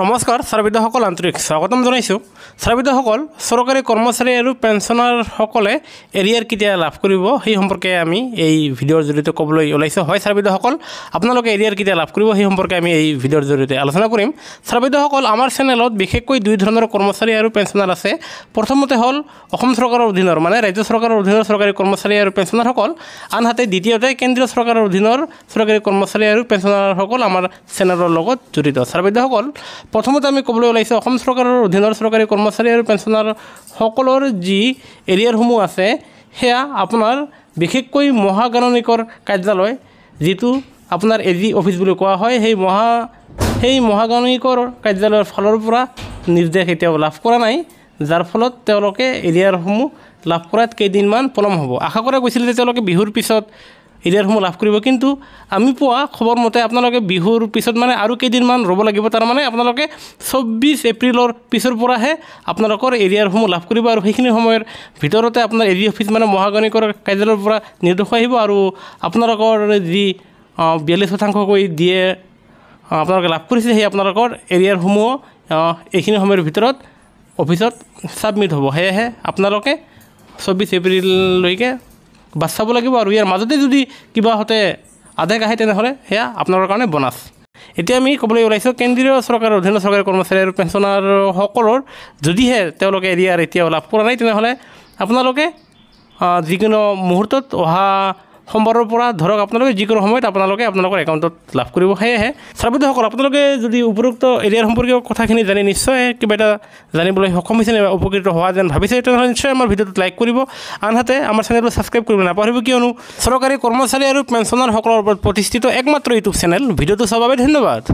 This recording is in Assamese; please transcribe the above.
নমস্কাৰ চাৰ্বিদসকল আন্তৰিক স্বাগতম জনাইছোঁ চাৰ্বিদসকল চৰকাৰী কৰ্মচাৰী আৰু পেঞ্চনাৰসকলে এৰিয়াৰ কেতিয়া লাভ কৰিব সেই সম্পৰ্কে আমি এই ভিডিঅ'ৰ জৰিয়তে ক'বলৈ ওলাইছোঁ হয় চাৰ্বিদসকল আপোনালোকে এৰিয়াৰ কেতিয়া লাভ কৰিব সেই সম্পৰ্কে আমি এই ভিডিঅ'ৰ জৰিয়তে আলোচনা কৰিম চাৰ্বিদসকল আমাৰ চেনেলত বিশেষকৈ দুই ধৰণৰ কৰ্মচাৰী আৰু পেঞ্চনাৰ আছে প্ৰথমতে হ'ল অসম চৰকাৰৰ অধীনৰ মানে ৰাজ্য চৰকাৰৰ অধীনৰ চৰকাৰী কৰ্মচাৰী আৰু পেঞ্চনাৰসকল আনহাতে দ্বিতীয়তে কেন্দ্ৰীয় চৰকাৰৰ অধীনৰ চৰকাৰী কৰ্মচাৰী আৰু পেঞ্চনাৰসকল আমাৰ চেনেলৰ লগত জড়িত চাৰ্বিদসকল প্ৰথমতে আমি ক'বলৈ ওলাইছোঁ অসম চৰকাৰৰ অধীনৰ চৰকাৰী কৰ্মচাৰী আৰু পেঞ্চনাৰসকলৰ যি এৰিয়াৰসমূহ আছে সেয়া আপোনাৰ বিশেষকৈ মহাগাণনিকৰ কাৰ্যালয় যিটো আপোনাৰ এ জি অফিচ বুলি কোৱা হয় সেই মহা সেই মহাগাণনিকৰ কাৰ্যালয়ৰ ফালৰ পৰা নিৰ্দেশ এতিয়াও লাভ কৰা নাই যাৰ ফলত তেওঁলোকে এৰিয়াৰসমূহ লাভ কৰাত কেইদিনমান পলম হ'ব আশা কৰা গৈছিল যে তেওঁলোকে বিহুৰ পিছত ইডিয়াৰসমূহ লাভ কৰিব কিন্তু আমি পোৱা খবৰ মতে আপোনালোকে বিহুৰ পিছত মানে আৰু কেইদিনমান ৰ'ব লাগিব তাৰমানে আপোনালোকে চৌব্বিছ এপ্ৰিলৰ পিছৰ পৰাহে আপোনালোকৰ এৰিয়াৰসমূহ লাভ কৰিব আৰু সেইখিনি সময়ৰ ভিতৰতে আপোনাৰ এৰি অফিচ মানে মহাগণিকৰ কাৰ্যালয়ৰ পৰা নিৰ্দেশ আহিব আৰু আপোনালোকৰ যি বিয়াল্লিছ শতাংশকৈ দিয়ে আপোনালোকে লাভ কৰিছে সেই আপোনালোকৰ এৰিয়াৰসমূহ এইখিনি সময়ৰ ভিতৰত অফিচত ছাবমিট হ'ব সেয়েহে আপোনালোকে চৌব্বিছ এপ্ৰিললৈকে বাচ চাব লাগিব আৰু ইয়াৰ মাজতে যদি কিবা হতে আদেশ আহে তেনেহ'লে সেয়া আপোনালোকৰ কাৰণে বনাছ এতিয়া আমি ক'বলৈ ওলাইছোঁ কেন্দ্ৰীয় চৰকাৰৰ অধীনৰ চৰকাৰী কৰ্মচাৰী আৰু পেঞ্চনাৰসকলৰ যদিহে তেওঁলোকে এৰিয়াৰ এতিয়াও লাভ কৰা নাই তেনেহ'লে আপোনালোকে যিকোনো মুহূৰ্তত অহা সোমবাৰৰ পৰা ধৰক আপোনালোকে যিকোনো সময়ত আপোনালোকে আপোনালোকৰ একাউণ্টত লাভ কৰিব সেয়েহে শ্ৰাবিতসকল আপোনালোকে যদি উপৰোক্ত এৰিয়াৰ সম্পৰ্কীয় কথাখিনি জানি নিশ্চয় কিবা এটা জানিবলৈ সক্ষম হৈছে নে উপকৃত হোৱা যেন ভাবিছে তেনেহ'লে নিশ্চয় আমাৰ ভিডিঅ'টোত লাইক কৰিব আনহাতে আমাৰ চেনেলটো ছাবস্ক্ৰাইব কৰিব নাপাহৰিব কিয়নো চৰকাৰী কৰ্মচাৰী আৰু পেঞ্চনাৰসকলৰ ওপৰত প্ৰতিষ্ঠিত একমাত্ৰ ইউটিউব চেনেল ভিডিঅ'টো চোৱাৰ বাবে ধন্যবাদ